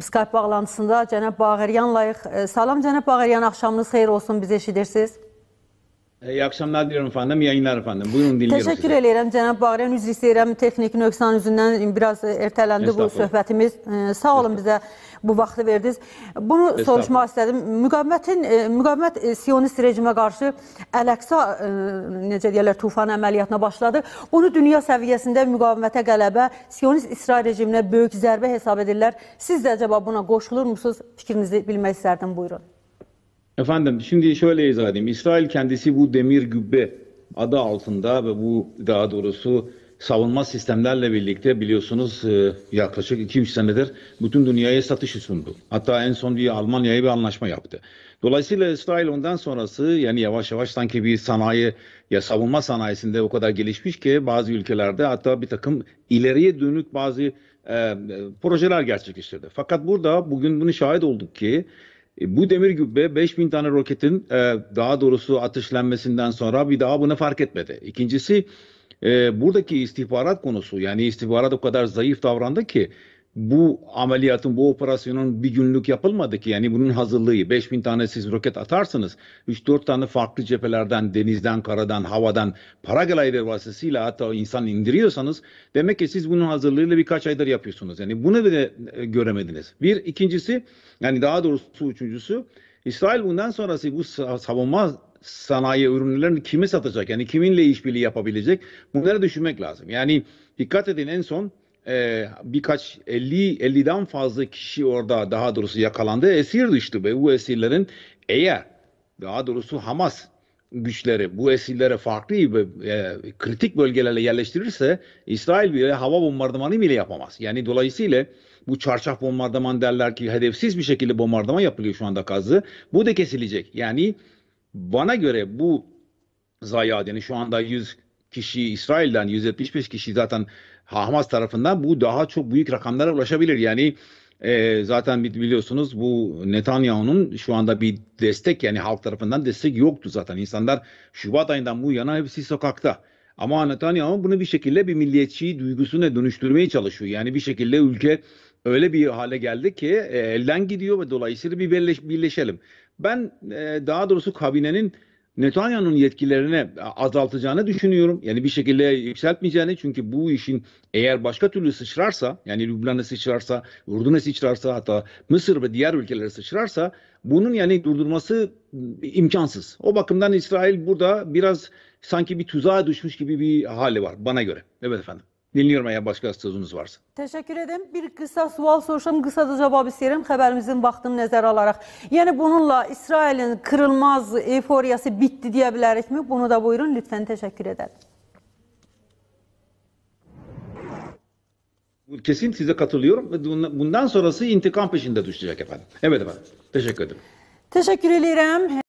Skype bağlantısında cənab Bağıryan layıq. Salam cənab Bağıryan, axşamınız xeyir olsun, bizi eşidirsiniz. E, iyi akşamlar diliyorum efendim, yayınlar efendim. Buyurun dinliyorum Təşəkkür sizi. eləyirəm cənab Bağıryan, üzr istəyirəm, texniki nöqsan üzündən biraz ertələndi bu söhbətimiz. E, sağ olun bizə bu vaxtı verdiniz. Bunu soruşmaq istədim. Müqavimətin e, müqavimət sionist rejimə qarşı Ələqsa necə deyirlər tufan əməliyyatına başladı. Bunu dünya səviyyəsində müqavimətə qələbə sionist İsrail rejiminə böyük zərbə hesab edirlər. Siz də acaba buna qoşulurmusunuz? Fikrinizi bilmək istərdim. Buyurun. Efendim şimdi şöyle izah edeyim. İsrail kendisi bu demir gübbe adı altında ve bu daha doğrusu savunma sistemlerle birlikte biliyorsunuz e, yaklaşık 2-3 senedir bütün dünyaya satışı sundu. Hatta en son bir Almanya'ya bir anlaşma yaptı. Dolayısıyla İsrail ondan sonrası yani yavaş yavaş sanki bir sanayi ya savunma sanayisinde o kadar gelişmiş ki bazı ülkelerde hatta bir takım ileriye dönük bazı e, e projeler gerçekleştirdi. Fakat burada bugün bunu şahit olduk ki e, bu demir gübre 5000 tane roketin e, daha doğrusu ateşlenmesinden sonra bir daha bunu fark etmedi. İkincisi e, buradaki istihbarat konusu yani istihbarat o kadar zayıf davrandı ki bu ameliyatın, bu operasyonun bir günlük yapılmadı ki. Yani bunun hazırlığı. 5000 tane siz roket atarsınız. 3-4 tane farklı cephelerden, denizden, karadan, havadan, paraglider vasıtasıyla hatta insan indiriyorsanız demek ki siz bunun hazırlığıyla birkaç aydır yapıyorsunuz. Yani bunu bile göremediniz. Bir, ikincisi yani daha doğrusu üçüncüsü İsrail bundan sonrası bu savunma sanayi ürünlerini kime satacak? Yani kiminle işbirliği yapabilecek? Bunları düşünmek lazım. Yani dikkat edin en son e, birkaç 50 50'den fazla kişi orada daha doğrusu yakalandı. Esir düştü ve bu esirlerin eğer daha doğrusu Hamas güçleri bu esirlere farklı ve e, kritik bölgelerle yerleştirirse İsrail bile hava bombardımanı bile yapamaz. Yani dolayısıyla bu çarşaf bombardıman derler ki hedefsiz bir şekilde bombardıman yapılıyor şu anda kazı, Bu da kesilecek. Yani bana göre bu zayiat yani şu anda 100 kişi İsrail'den 175 kişi zaten Hamas tarafından bu daha çok büyük rakamlara ulaşabilir. Yani e, zaten biliyorsunuz bu Netanyahu'nun şu anda bir destek yani halk tarafından destek yoktu zaten. İnsanlar Şubat ayından bu yana hepsi sokakta. Ama Netanyahu bunu bir şekilde bir milliyetçi duygusuna dönüştürmeye çalışıyor. Yani bir şekilde ülke öyle bir hale geldi ki e, elden gidiyor ve dolayısıyla bir birleş, birleşelim. Ben e, daha doğrusu kabinenin Netanyahu'nun yetkilerini azaltacağını düşünüyorum. Yani bir şekilde yükseltmeyeceğini çünkü bu işin eğer başka türlü sıçrarsa yani Lübnan'a sıçrarsa, Ürdün'e sıçrarsa hatta Mısır ve diğer ülkelere sıçrarsa bunun yani durdurması imkansız. O bakımdan İsrail burada biraz sanki bir tuzağa düşmüş gibi bir hali var bana göre. Evet efendim. Dinliyorum əgər başqa sözünüz varsa. Teşekkür ederim. Bir kısa sual soruşam, kısa da cavab istəyirəm Haberimizin vaxtını nəzərə alarak yani bununla İsrailin kırılmaz euforiyası bitdi deyə bilərikmi? Bunu da buyurun, lütfen. Teşekkür ederim. Kesin size katılıyorum. Bundan sonrası intikam peşinde düşecek efendim. Evet efendim. Teşekkür ederim. Teşekkür ederim.